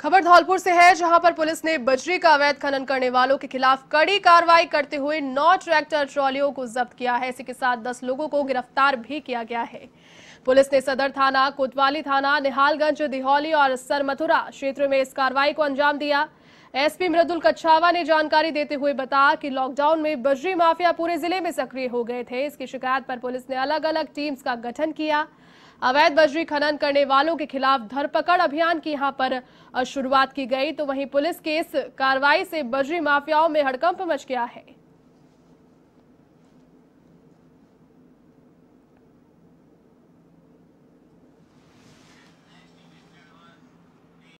खबर धौलपुर से है जहां पर पुलिस ने बजरी का अवैध खनन करने वालों के खिलाफ कड़ी कार्रवाई करते हुए नौ ट्रैक्टर ट्रॉलियों को जब्त किया है इसी के साथ दस लोगों को गिरफ्तार भी किया गया है पुलिस ने सदर थाना कोतवाली थाना निहालगंज दिहौली और सरमथुरा क्षेत्र में इस कार्रवाई को अंजाम दिया एसपी मृदुल कच्छावा ने जानकारी देते हुए बताया कि लॉकडाउन में बजरी माफिया पूरे जिले में सक्रिय हो गए थे इसकी शिकायत पर पुलिस ने अलग अलग टीम्स का गठन किया अवैध बजरी खनन करने वालों के खिलाफ धरपकड़ अभियान की यहां पर शुरुआत की गई तो वहीं पुलिस इस कार्रवाई से बजरी माफियाओं में हड़कंप मच गया है